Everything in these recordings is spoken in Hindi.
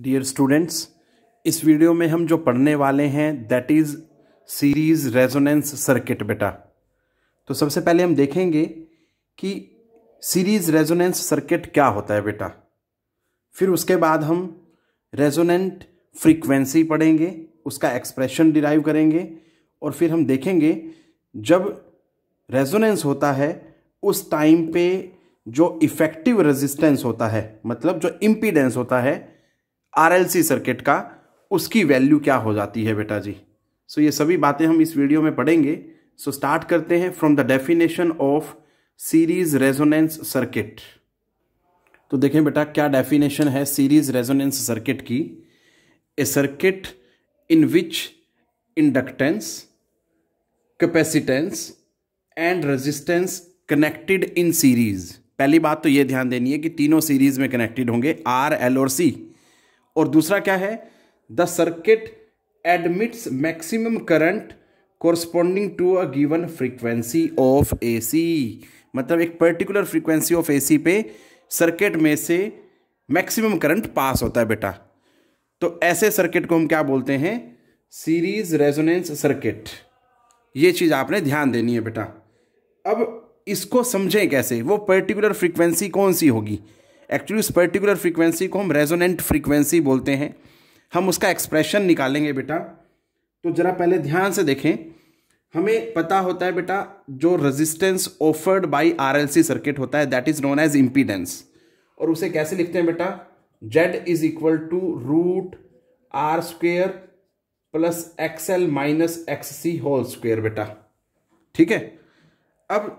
डियर स्टूडेंट्स इस वीडियो में हम जो पढ़ने वाले हैं that is series resonance circuit बेटा तो सबसे पहले हम देखेंगे कि सीरीज़ रेजोनेंस सर्किट क्या होता है बेटा फिर उसके बाद हम रेजोनेंट फ्रीक्वेंसी पढ़ेंगे उसका एक्सप्रेशन डिराइव करेंगे और फिर हम देखेंगे जब रेजोनेंस होता है उस टाइम पे जो इफ़ेक्टिव रेजिस्टेंस होता है मतलब जो इम्पीडेंस होता है आरएलसी सर्किट का उसकी वैल्यू क्या हो जाती है बेटा जी सो so, ये सभी बातें हम इस वीडियो में पढ़ेंगे सो so, स्टार्ट करते हैं from the definition of series resonance circuit तो देखें बेटा क्या डेफिनेशन है सीरीज रेजोनेंस सर्किट की a circuit in which inductance capacitance and resistance connected in series पहली बात तो ये ध्यान देनी है कि तीनों सीरीज में कनेक्टेड होंगे आर एल और सी और दूसरा क्या है the circuit admits maximum current corresponding to a given frequency of AC मतलब एक पर्टिकुलर फ्रीक्वेंसी ऑफ एसी पे सर्किट में से मैक्सिमम करंट पास होता है बेटा तो ऐसे सर्किट को हम क्या बोलते हैं सीरीज रेजोनेंस सर्किट ये चीज़ आपने ध्यान देनी है बेटा अब इसको समझें कैसे वो पर्टिकुलर फ्रीक्वेंसी कौन सी होगी एक्चुअली उस पर्टिकुलर फ्रीक्वेंसी को हम रेजोनेंट फ्रीक्वेंसी बोलते हैं हम उसका एक्सप्रेशन निकालेंगे बेटा तो ज़रा पहले ध्यान से देखें हमें पता होता है बेटा जो resistance offered by RLC circuit होता है that is known as impedance और उसे कैसे लिखते हैं बेटा Z is equal to root R square plus X L minus X C whole square बेटा ठीक है अब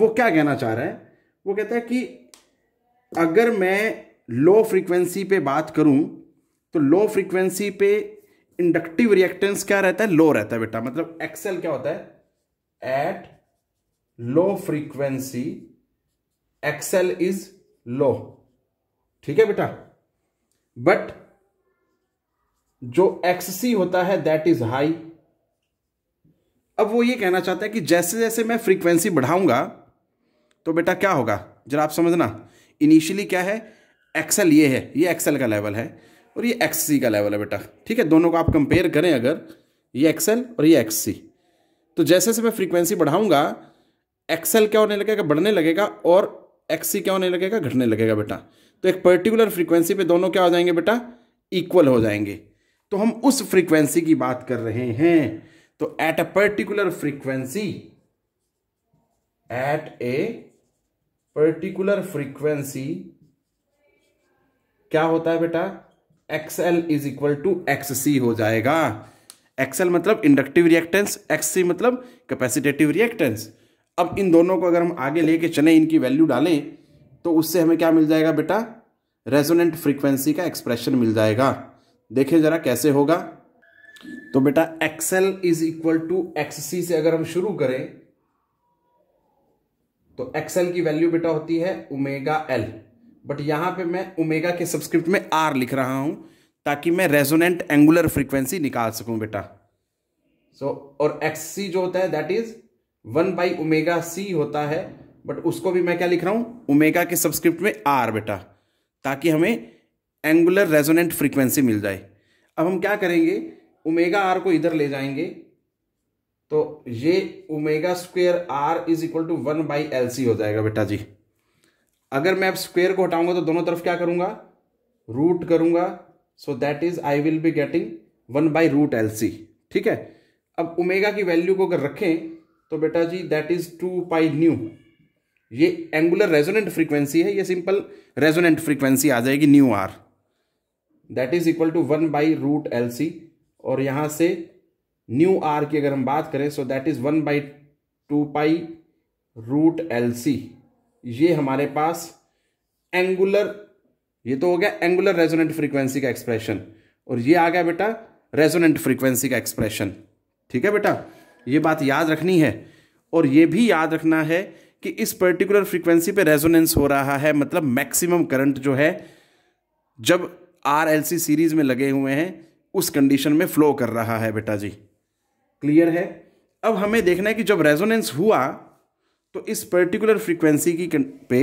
वो क्या कहना चाह रहा है वो कहता है कि अगर मैं लो फ्रीक्वेंसी पे बात करूं तो लो फ्रीक्वेंसी पे इंडक्टिव रिएक्टेंस क्या रहता है लो रहता है बेटा मतलब एक्सएल क्या होता है at low frequency XL is low ठीक है बेटा बट जो एक्ससी होता है दैट इज हाई अब वो ये कहना चाहता है कि जैसे जैसे मैं फ्रीक्वेंसी बढ़ाऊंगा तो बेटा क्या होगा जरा आप समझना इनिशियली क्या है एक्सेल ये है ये एक्सेल का लेवल है और ये एक्स सी का लेवल है बेटा ठीक है दोनों को आप कंपेयर करें अगर ये एक्सेल और ये एक्स सी तो जैसे जैसे मैं फ्रीक्वेंसी बढ़ाऊंगा एक्सेल क्या होने लगेगा बढ़ने लगेगा और एक्स सी क्या होने लगेगा घटने लगेगा बेटा तो एक पर्टिकुलर फ्रीक्वेंसी पे दोनों क्या हो जाएंगे बेटा इक्वल हो जाएंगे तो हम उस फ्रीक्वेंसी की बात कर रहे हैं तो at a particular frequency at a particular frequency क्या होता है बेटा XL is equal to X C हो जाएगा एक्सएल मतलब इंडक्टिव रिएक्टेंस एक्स सी मतलब कैपेसिटेटिव रिएक्टेंस अब इन दोनों को अगर हम आगे लेके चलें इनकी वैल्यू डालें तो उससे हमें क्या मिल जाएगा बेटा रेजोनेंट फ्रीक्वेंसी का एक्सप्रेशन मिल जाएगा देखें जरा कैसे होगा तो बेटा XL is equal to X C से अगर हम शुरू करें तो एक्सएल की वैल्यू बेटा होती है उमेगा एल बट यहां पे मैं उमेगा के सब्सक्रिप्ट में आर लिख रहा हूं ताकि मैं रेजोनेंट एंगुलर फ्रीक्वेंसी निकाल सकूं बेटा सो so, और एक्स सी जो होता है that is one by omega C होता है बट उसको भी मैं क्या लिख रहा हूं उमेगा के सब्सक्रिप्ट में आर बेटा ताकि हमें एंगुलर रेजोनेंट फ्रीक्वेंसी मिल जाए अब हम क्या करेंगे उमेगा आर को इधर ले जाएंगे तो ये omega square R is equal to one by L C हो जाएगा बेटा जी अगर मैं अब स्क्वेयर को हटाऊंगा तो दोनों तरफ क्या करूंगा रूट करूंगा so that is I will be getting one by root L C ठीक है अब ओमेगा की वैल्यू को अगर रखें तो बेटा जी that is two pi nu ये एंगुलर रेजोनेंट फ्रीक्वेंसी है ये सिंपल रेजोनेंट फ्रीक्वेंसी आ जाएगी nu R that is equal to one by root L C और यहां से न्यू आर की अगर हम बात करें so that is one by two pi root L C ये हमारे पास एंगुलर ये तो हो गया एंगुलर रेजोनेंट फ्रीक्वेंसी का एक्सप्रेशन और ये आ गया बेटा रेजोनेंट फ्रीक्वेंसी का एक्सप्रेशन ठीक है बेटा ये बात याद रखनी है और ये भी याद रखना है कि इस पर्टिकुलर फ्रीक्वेंसी पे रेजोनेंस हो रहा है मतलब मैक्सिमम करंट जो है जब आर एल सी सीरीज में लगे हुए हैं उस कंडीशन में फ्लो कर रहा है बेटा जी क्लियर है अब हमें देखना है कि जब रेजोनेंस हुआ तो इस पर्टिकुलर फ्रीक्वेंसी की पे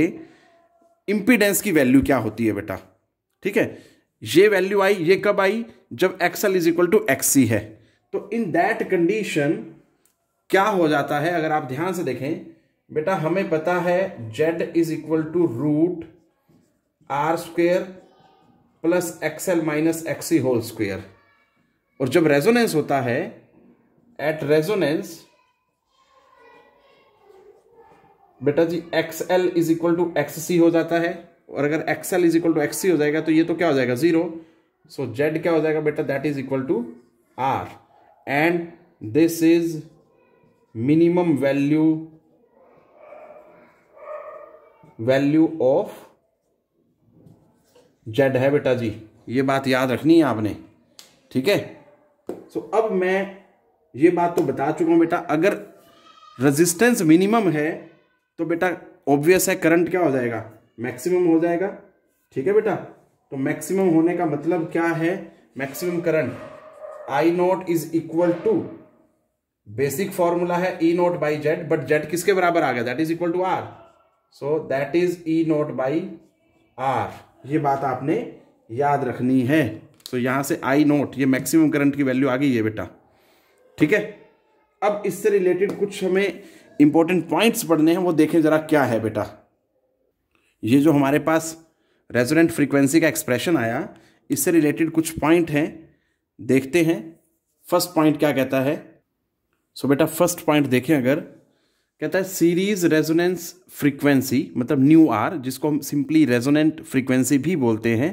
इम्पीडेंस की वैल्यू क्या होती है बेटा ठीक है ये वैल्यू आई ये कब आई जब XL is equal to C है तो इन दैट कंडीशन क्या हो जाता है अगर आप ध्यान से देखें बेटा हमें पता है Z is equal to root R square plus XL minus XC whole square और जब रेजोनेंस होता है एट रेजोनेंस बेटा जी X L is equal to X C हो जाता है और अगर X L is equal to X C हो जाएगा तो ये तो क्या हो जाएगा जीरो सो जेड क्या हो जाएगा बेटा that is equal to R and this is minimum value value of Z है बेटा जी ये बात याद रखनी है आपने ठीक है सो अब मैं ये बात तो बता चुका हूँ बेटा अगर रजिस्टेंस मिनिमम है तो बेटा ऑब्वियस है करंट क्या हो जाएगा मैक्सिमम हो जाएगा ठीक है बेटा तो मैक्सिमम होने का मतलब क्या है maximum current I naught is equal to basic formula है E naught by Z but Z किसके बराबर आ गया that is equal to R so that is E naught by R ये बात आपने याद रखनी है सो so, यहां से आई नॉट ये मैक्सिमम करंट की वैल्यू आ गई है बेटा ठीक है अब इससे रिलेटेड कुछ हमें इंपॉर्टेंट पॉइंट्स पढ़ने हैं वो देखें जरा क्या है बेटा ये जो हमारे पास रेजोनेंट फ्रीक्वेंसी का एक्सप्रेशन आया इससे रिलेटेड कुछ पॉइंट हैं देखते हैं फर्स्ट पॉइंट क्या कहता है सो so बेटा फर्स्ट पॉइंट देखें अगर कहता है सीरीज रेजोनेंस फ्रीक्वेंसी मतलब न्यू आर जिसको हम सिंपली रेजोनेंट फ्रीक्वेंसी भी बोलते हैं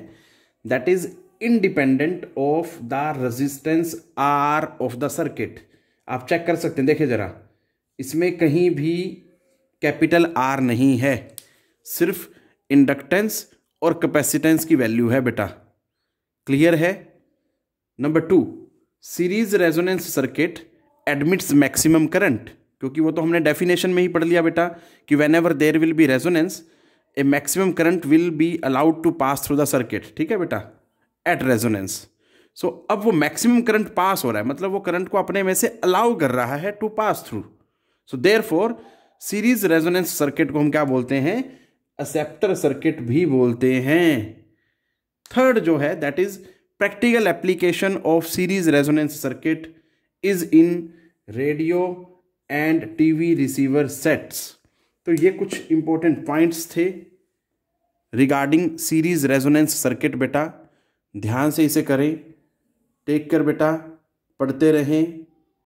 that is independent of the resistance R of the circuit आप चेक कर सकते हैं देखिए ज़रा इसमें कहीं भी कैपिटल आर नहीं है सिर्फ इंडक्टेंस और कैपेसिटेंस की वैल्यू है बेटा क्लियर है number two series resonance circuit admits maximum current क्योंकि वो तो हमने डेफिनेशन में ही पढ़ लिया बेटा कि whenever there will be resonance a maximum current will be allowed to pass through the circuit ठीक है बेटा एट रेजोनेंस सो अब वो मैक्सिमम करंट पास हो रहा है मतलब वो करंट को अपने में से अलाउ कर रहा है to pass through so therefore series resonance circuit को हम क्या बोलते हैं असेप्टर सर्किट भी बोलते हैं थर्ड जो है that is practical application of series resonance circuit is in radio and TV receiver sets तो ये कुछ इंपॉर्टेंट पॉइंट्स थे रिगार्डिंग सीरीज रेजोनेंस सर्किट बेटा ध्यान से इसे करें टेक कर बेटा पढ़ते रहें